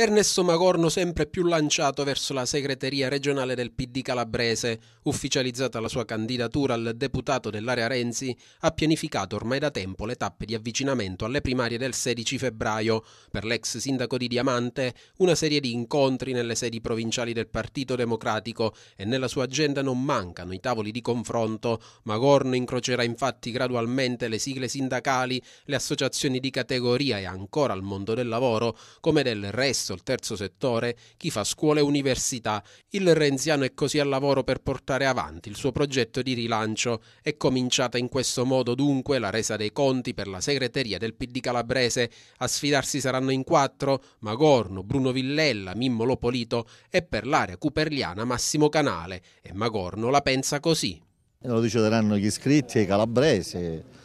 Ernesto Magorno sempre più lanciato verso la segreteria regionale del PD calabrese, ufficializzata la sua candidatura al deputato dell'area Renzi, ha pianificato ormai da tempo le tappe di avvicinamento alle primarie del 16 febbraio. Per l'ex sindaco di Diamante, una serie di incontri nelle sedi provinciali del Partito Democratico e nella sua agenda non mancano i tavoli di confronto. Magorno incrocerà infatti gradualmente le sigle sindacali, le associazioni di categoria e ancora il mondo del lavoro, come del resto verso il terzo settore, chi fa scuola e università. Il renziano è così al lavoro per portare avanti il suo progetto di rilancio. È cominciata in questo modo dunque la resa dei conti per la segreteria del PD calabrese. A sfidarsi saranno in quattro Magorno, Bruno Villella, Mimmo Lopolito e per l'area cuperliana Massimo Canale. E Magorno la pensa così. Lo decideranno gli iscritti ai calabresi.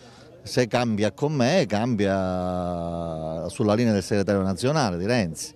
Se cambia con me, cambia sulla linea del segretario nazionale di Renzi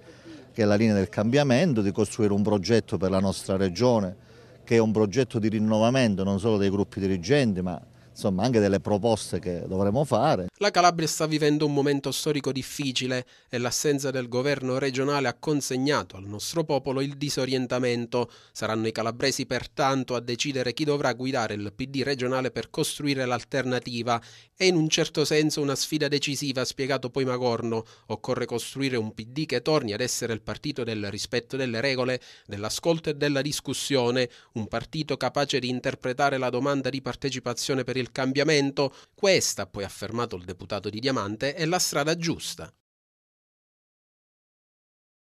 che è la linea del cambiamento, di costruire un progetto per la nostra regione, che è un progetto di rinnovamento non solo dei gruppi dirigenti ma insomma anche delle proposte che dovremmo fare. La Calabria sta vivendo un momento storico difficile e l'assenza del governo regionale ha consegnato al nostro popolo il disorientamento. Saranno i calabresi pertanto a decidere chi dovrà guidare il PD regionale per costruire l'alternativa. È in un certo senso una sfida decisiva, ha spiegato poi Magorno. Occorre costruire un PD che torni ad essere il partito del rispetto delle regole, dell'ascolto e della discussione, un partito capace di interpretare la domanda di partecipazione per il del cambiamento, questa, ha poi affermato il deputato di Diamante, è la strada giusta.